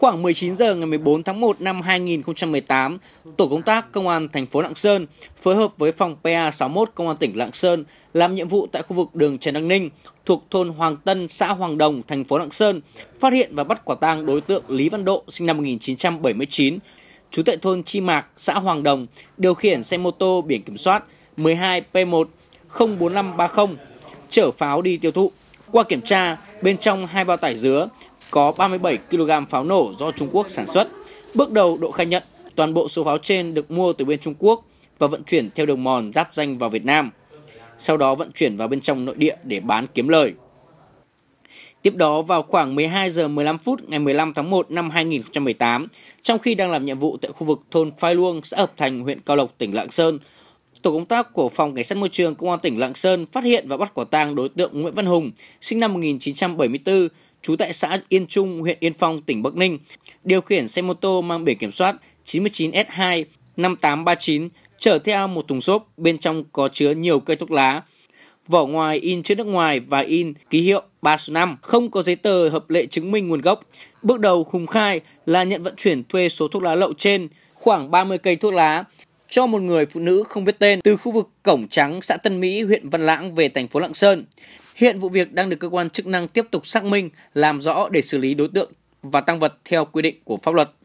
Khoảng 19 giờ ngày 14 tháng 1 năm 2018, tổ công tác công an thành phố Lạng Sơn phối hợp với phòng PA61 công an tỉnh Lạng Sơn làm nhiệm vụ tại khu vực đường Trần Đăng Ninh thuộc thôn Hoàng Tân, xã Hoàng Đồng, thành phố Lạng Sơn, phát hiện và bắt quả tang đối tượng Lý Văn Độ sinh năm 1979, trú tại thôn Chi Mạc, xã Hoàng Đồng, điều khiển xe mô tô biển kiểm soát 12P1 04530 chở pháo đi tiêu thụ. Qua kiểm tra, bên trong hai bao tải dứa có 37 kg pháo nổ do Trung Quốc sản xuất. Bước đầu Độ khai nhận toàn bộ số pháo trên được mua từ bên Trung Quốc và vận chuyển theo đường mòn giáp danh vào Việt Nam. Sau đó vận chuyển vào bên trong nội địa để bán kiếm lời. Tiếp đó vào khoảng 12 giờ 15 phút ngày 15 tháng 1 năm 2018, trong khi đang làm nhiệm vụ tại khu vực thôn Phai Luông, xã Hợp Thành, huyện Cao Lộc, tỉnh Lạng Sơn, tổ công tác của phòng cảnh sát môi trường công an tỉnh Lạng Sơn phát hiện và bắt quả tang đối tượng Nguyễn Văn Hùng, sinh năm 1974, trú tại xã Yên Trung, huyện Yên Phong, tỉnh Bắc Ninh, điều khiển xe mô tô mang biển kiểm soát 99S2 5839 chở theo một thùng xốp bên trong có chứa nhiều cây thuốc lá. Vỏ ngoài in chữ nước ngoài và in ký hiệu 3 số 5 không có giấy tờ hợp lệ chứng minh nguồn gốc. Bước đầu Hùng khai là nhận vận chuyển thuê số thuốc lá lậu trên khoảng 30 cây thuốc lá cho một người phụ nữ không biết tên từ khu vực Cổng Trắng, xã Tân Mỹ, huyện Văn Lãng về thành phố Lạng Sơn. Hiện vụ việc đang được cơ quan chức năng tiếp tục xác minh, làm rõ để xử lý đối tượng và tăng vật theo quy định của pháp luật.